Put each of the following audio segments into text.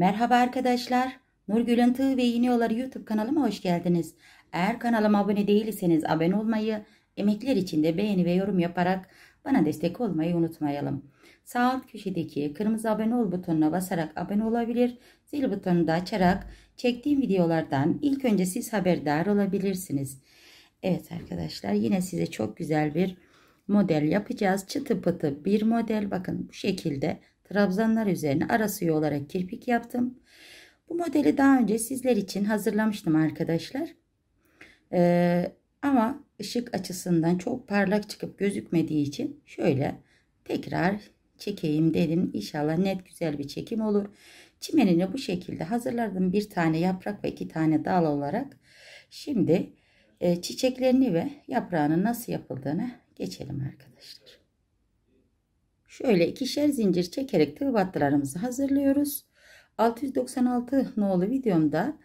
Merhaba arkadaşlar. Nurgül Tığ ve Yeni İğneoları YouTube kanalıma hoş geldiniz. Eğer kanalıma abone değilseniz abone olmayı, emekler için de beğeni ve yorum yaparak bana destek olmayı unutmayalım. Sağ alt köşedeki kırmızı abone ol butonuna basarak abone olabilir, zil butonunu da açarak çektiğim videolardan ilk önce siz haberdar olabilirsiniz. Evet arkadaşlar yine size çok güzel bir model yapacağız. Çıtı pıtı bir model bakın bu şekilde trabzanlar üzerine arasıyı olarak kirpik yaptım. Bu modeli daha önce sizler için hazırlamıştım arkadaşlar. Ee, ama ışık açısından çok parlak çıkıp gözükmediği için şöyle tekrar çekeyim dedim. İnşallah net güzel bir çekim olur. Çimenini bu şekilde hazırladım. Bir tane yaprak ve iki tane dal olarak. Şimdi e, çiçeklerini ve yaprağının nasıl yapıldığını geçelim arkadaşlar. Şöyle ikişer zincir çekerek tığ battılarımızı hazırlıyoruz. 696 nolu videomda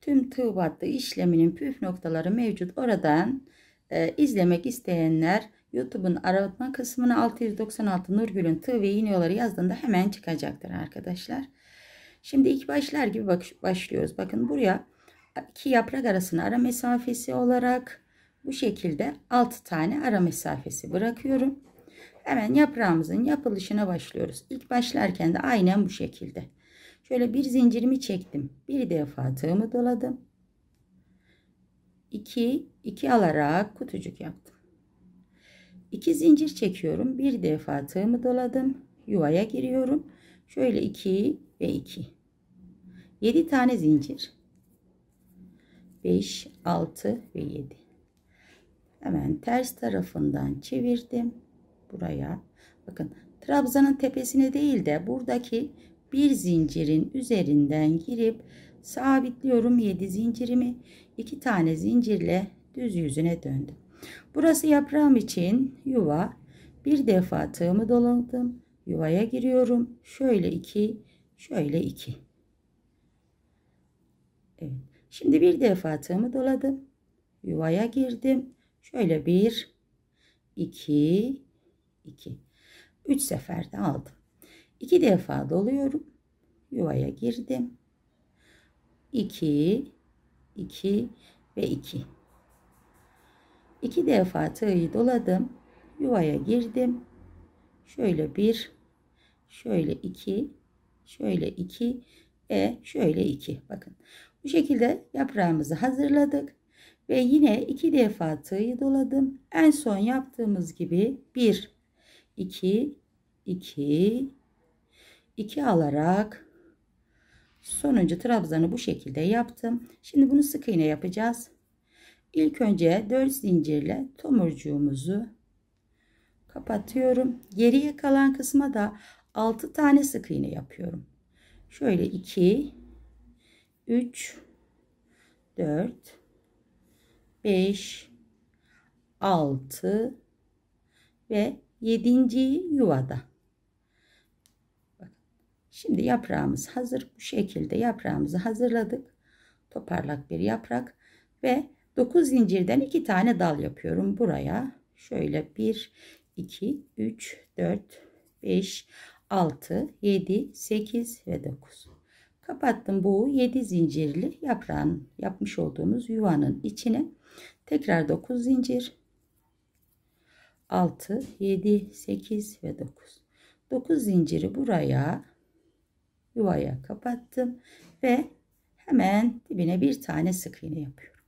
tüm tığ battı işleminin püf noktaları mevcut. Oradan e, izlemek isteyenler YouTube'un aratma kısmına 696 Nurgül'ün tığ ve iğne yolları yazdığında hemen çıkacaktır arkadaşlar. Şimdi ilk başlar gibi bak başlıyoruz. Bakın buraya iki yaprak arasını ara mesafesi olarak bu şekilde 6 tane ara mesafesi bırakıyorum. Hemen yaprağımızın yapılışına başlıyoruz. İlk başlarken de aynen bu şekilde. Şöyle bir zincirimi çektim. Bir defa tığımı doladım. 2 2 alarak kutucuk yaptım. 2 zincir çekiyorum. Bir defa tığımı doladım. Yuvaya giriyorum. Şöyle 2 ve 2. 7 tane zincir. 5, 6 ve 7. Hemen ters tarafından çevirdim buraya. Bakın trabzanın tepesine değil de buradaki bir zincirin üzerinden girip sabitliyorum 7 zincirimi. 2 tane zincirle düz yüzüne döndüm. Burası yaprağım için yuva. Bir defa tığımı doladım. Yuvaya giriyorum. Şöyle 2, şöyle 2. Evet. Şimdi bir defa tığımı doladım. Yuvaya girdim. Şöyle 1, 2, 2. 3 seferde aldım. 2 defa doluyorum. Yuvaya girdim. 2 2 ve 2. 2 defa tığı doladım. Yuvaya girdim. Şöyle 1 şöyle 2 şöyle 2 ve şöyle 2. Bakın. Bu şekilde yaprağımızı hazırladık ve yine 2 defa tığı doladım. En son yaptığımız gibi 1 2 2 2 alarak sonuncu trabzanı bu şekilde yaptım. Şimdi bunu sık iğne yapacağız. İlk önce 4 zincirle tomurcuğumuzu kapatıyorum. Geriye kalan kısma da 6 tane sık iğne yapıyorum. Şöyle 2 3 4 5 6 ve 7. yuvada. Şimdi yaprağımız hazır. Bu şekilde yaprağımızı hazırladık. Toparlak bir yaprak ve 9 zincirden 2 tane dal yapıyorum buraya. Şöyle 1 2 3 4 5 6 7 8 ve 9. Kapattım bu 7 zincirli yaprağın yapmış olduğumuz yuvanın içine. Tekrar 9 zincir 6, 7, 8 ve 9. 9 zinciri buraya yuvaya kapattım ve hemen dibine bir tane sık iğne yapıyorum.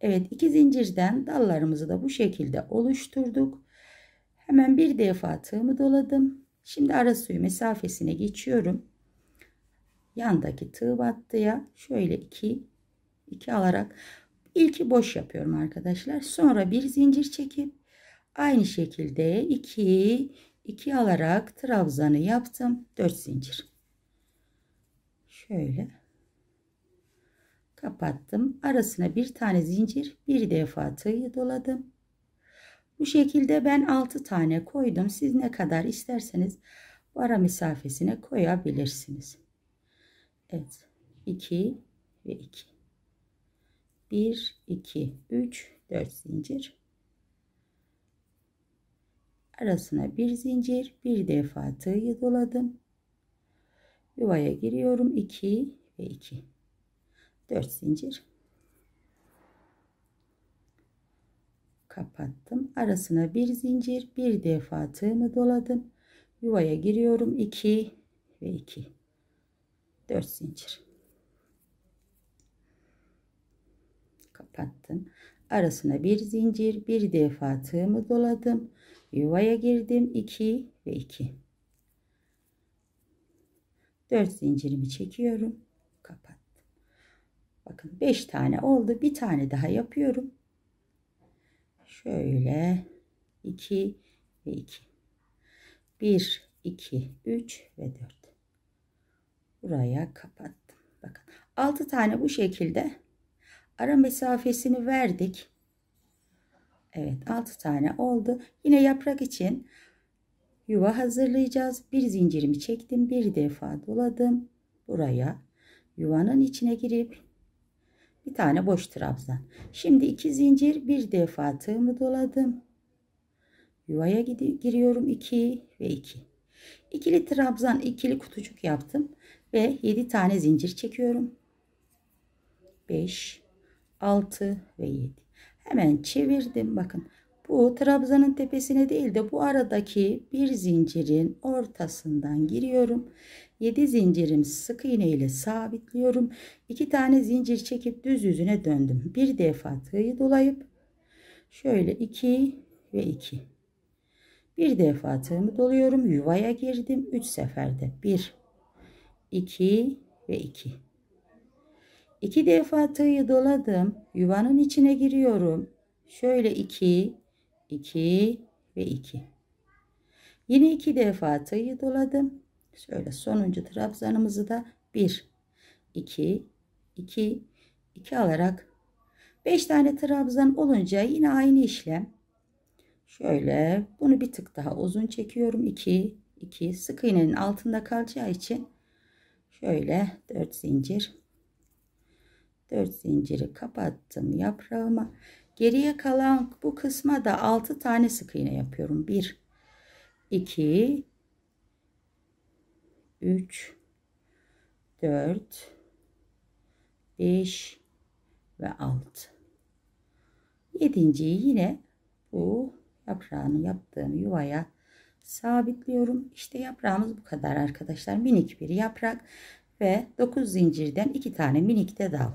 Evet iki zincirden dallarımızı da bu şekilde oluşturduk. Hemen bir defa tığımı doladım. Şimdi ara suyu mesafesine geçiyorum. Yandaki tığ battıya şöyle iki, iki alarak ilki boş yapıyorum arkadaşlar. Sonra bir zincir çekip Aynı şekilde 2 2 alarak trabzanı yaptım. 4 zincir. Şöyle kapattım. Arasına bir tane zincir, bir defa tığ doladım. Bu şekilde ben 6 tane koydum. Siz ne kadar isterseniz bu vara mesafesine koyabilirsiniz. Evet. 2 ve 2. 1 2 3 4 zincir Arasına bir zincir, bir defa tığı doladım. Yuvaya giriyorum. 2 ve 2. 4 zincir. Kapattım. Arasına bir zincir, bir defa tığımı doladım. Yuvaya giriyorum. 2 ve 2. 4 zincir. Kapattım. Arasına bir zincir, bir defa tığımı doladım yuvaya girdim 2 ve 2 4 zincirimi çekiyorum kapattım bakın 5 tane oldu bir tane daha yapıyorum şöyle 2 ve 2 1 2 3 ve 4 buraya kapattım bakın 6 tane bu şekilde ara mesafesini verdik Evet 6 tane oldu. Yine yaprak için yuva hazırlayacağız. Bir zincirimi çektim. Bir defa doladım. Buraya yuvanın içine girip bir tane boş trabzan. Şimdi iki zincir bir defa tığımı doladım. Yuvaya giriyorum 2 ve 2. Iki. İkili trabzan ikili kutucuk yaptım ve 7 tane zincir çekiyorum. 5 6 ve 7 Hemen çevirdim. Bakın bu trabzanın tepesine değil de bu aradaki bir zincirin ortasından giriyorum. 7 zincirim sık iğne ile sabitliyorum. 2 tane zincir çekip düz yüzüne döndüm. Bir defa tığı dolayıp şöyle 2 ve 2. Bir defa tığımı doluyorum. Yuvaya girdim 3 seferde. 1 2 ve 2. İki defa tığı doladım. Yuvanın içine giriyorum. Şöyle iki, iki ve iki. Yine iki defa tığı doladım. Şöyle sonuncu trabzanımızı da bir, iki, iki, iki alarak Beş tane trabzan olunca yine aynı işlem. Şöyle bunu bir tık daha uzun çekiyorum. İki, iki sık iğnenin altında kalacağı için şöyle dört zincir 4 zinciri kapattım yaprağıma. Geriye kalan bu kısma da 6 tane sık iğne yapıyorum. 1 2 3 4 5 ve 6. Yedinciyi yine bu yaprağını yaptığım yuvaya sabitliyorum. İşte yaprağımız bu kadar arkadaşlar. Minik bir yaprak ve 9 zincirden 2 tane minik de dal.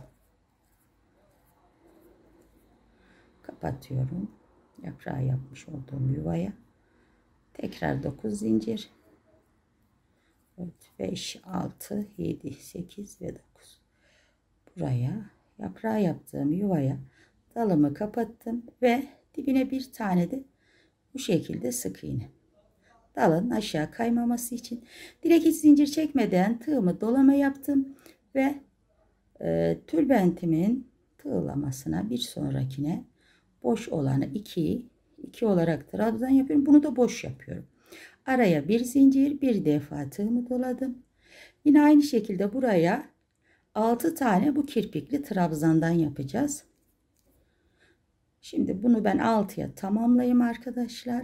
Kapatıyorum Yaprağı yapmış olduğum yuvaya. Tekrar 9 zincir. 4, 5, 6, 7, 8 ve 9. Buraya yaprağı yaptığım yuvaya dalımı kapattım ve dibine bir tane de bu şekilde sık iğne. Dalın aşağı kaymaması için direk hiç zincir çekmeden tığımı dolama yaptım ve e, tülbentimin tığlamasına bir sonrakine boş olanı 2, 2 olarak trabzan yapıyorum. Bunu da boş yapıyorum. Araya bir zincir, bir defa tığımı doladım. Yine aynı şekilde buraya 6 tane bu kirpikli trabzandan yapacağız. Şimdi bunu ben 6'ya tamamlayayım arkadaşlar.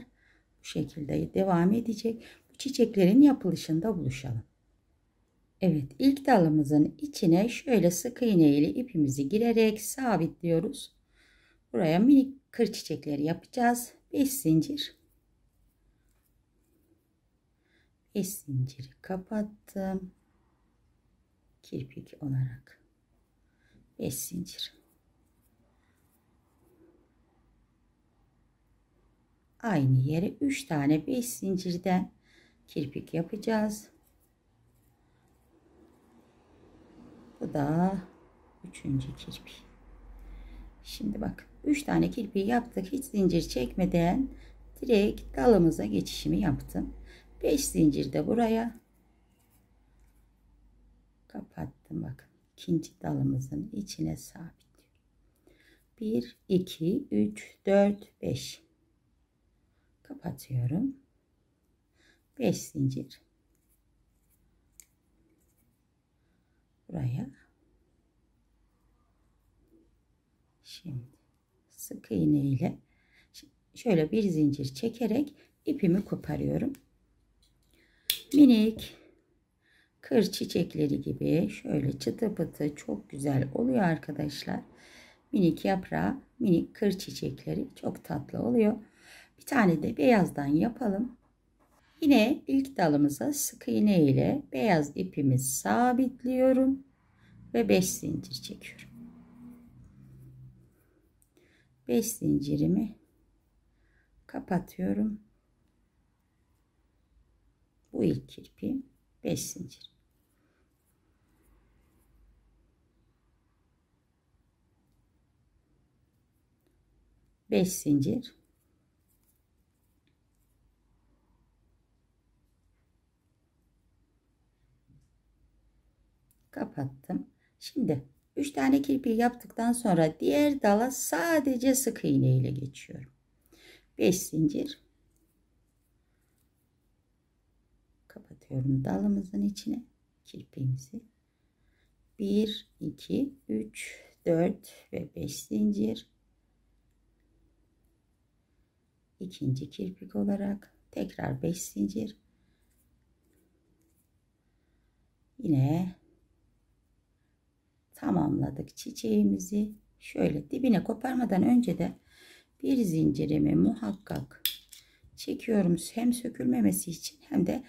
Bu şekilde devam edecek. Bu çiçeklerin yapılışında buluşalım. Evet ilk dalımızın içine şöyle sık iğne ile ipimizi girerek sabitliyoruz. Buraya minik kır çiçekleri yapacağız. 5 zincir. 5 zinciri kapattım. Kirpik olarak 5 zincir. Aynı yere 3 tane 5 zincirden kirpik yapacağız. Bu da üçüncü kirpik. Şimdi bak 3 tane kirpiği yaptık. Hiç zincir çekmeden direkt dalımıza geçişimi yaptım. 5 zincir de buraya kapattım. Bak ikinci dalımızın içine sabit. 1, 2, 3, 4, 5. Kapatıyorum. 5 zincir. Buraya Şimdi sık iğne ile şöyle bir zincir çekerek ipimi koparıyorum. Minik kır çiçekleri gibi şöyle çıtı pıtı çok güzel oluyor arkadaşlar. Minik yaprağı, minik kır çiçekleri çok tatlı oluyor. Bir tane de beyazdan yapalım. Yine ilk dalımıza sık iğne ile beyaz ipimi sabitliyorum ve 5 zincir çekiyorum. 5 zincirimi kapatıyorum. Bu ilk kirpiğim 5 zincir. Beş zincir. Kapattım. Şimdi 3 tane kirpik yaptıktan sonra diğer dala sadece sık iğne ile geçiyorum. 5 zincir. Kapatıyorum dalımızın içine kirpiğimizi. 1, 2, 3, 4 ve 5 zincir. İkinci kirpik olarak tekrar 5 zincir. Yine tamamladık çiçeğimizi. Şöyle dibine koparmadan önce de bir zincirimi muhakkak çekiyorum. Hem sökülmemesi için hem de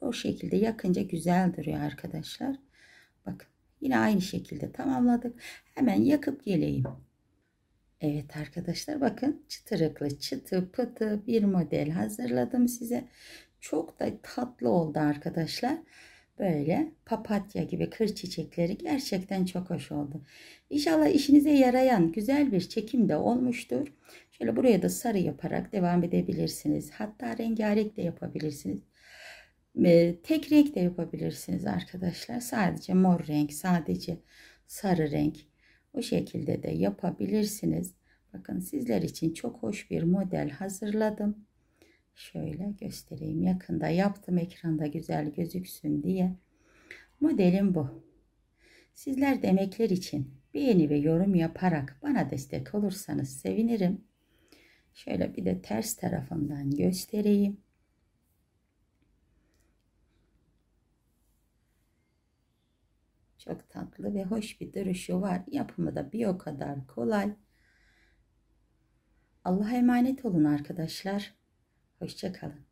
o şekilde yakınca güzel duruyor arkadaşlar. Bakın yine aynı şekilde tamamladık. Hemen yakıp geleyim. Evet arkadaşlar bakın çıtırıklı çıtı pıtı bir model hazırladım size. Çok da tatlı oldu arkadaşlar böyle papatya gibi kır çiçekleri gerçekten çok hoş oldu. İnşallah işinize yarayan güzel bir çekim de olmuştur. Şöyle buraya da sarı yaparak devam edebilirsiniz. Hatta rengarenk de yapabilirsiniz. Ee, tek renk de yapabilirsiniz arkadaşlar. Sadece mor renk, sadece sarı renk. O şekilde de yapabilirsiniz. Bakın sizler için çok hoş bir model hazırladım. Şöyle göstereyim. Yakında yaptım ekranda güzel gözüksün diye. Modelim bu. Sizler de emekler için beğeni ve yorum yaparak bana destek olursanız sevinirim. Şöyle bir de ters tarafından göstereyim. Çok tatlı ve hoş bir duruşu var. Yapımı da bir o kadar kolay. Allah'a emanet olun arkadaşlar. Hoşçakalın.